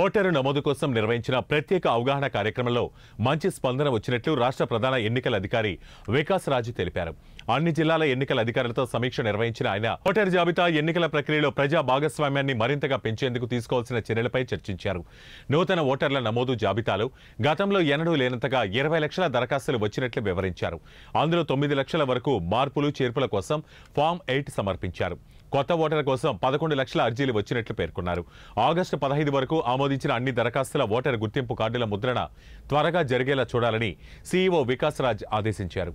voter నమోదు కోసం నిర్వహించిన ప్రత్యేక అవగాహన కార్యక్రమంలో మంచి స్పందన వచ్చినట్లు రాష్ట్ర ప్రధాన ఎన్నికల అధికారి వికాస్ రాజు తెలిపారు అన్ని జిల్లాల ఎన్నికల అధికారులతో సమీక్ష నిర్వహించిన ఆయన ఓటరు జాబితా ఎన్నికల ప్రక్రియలో ప్రజా భాగస్వామ్యాన్ని మరింతగా పెంచేందుకు తీసుకోవాల్సిన చర్యలపై చర్చించారు నూతన ఓటర్ల నమోదు జాబితాలో గతంలో ఎన్నడూ లేనంతగా ఇరవై లక్షల దరఖాస్తులు వచ్చినట్లు వివరించారు అందులో తొమ్మిది లక్షల వరకు మార్పులు చేర్పుల కోసం ఫామ్ ఎయిట్ సమర్పించారు కొత్త ఓటర్ల కోసం పదకొండు లక్షల అర్జీలు వచ్చినట్లు పేర్కొన్నారు ఆగస్టు పదహైదు వరకు ఆమోదించిన అన్ని దరఖాస్తుల ఓటర్ గుర్తింపు కార్డుల ముద్రణ త్వరగా జరిగేలా చూడాలని సీఈఓ వికాస్ రాజ్ ఆదేశించారు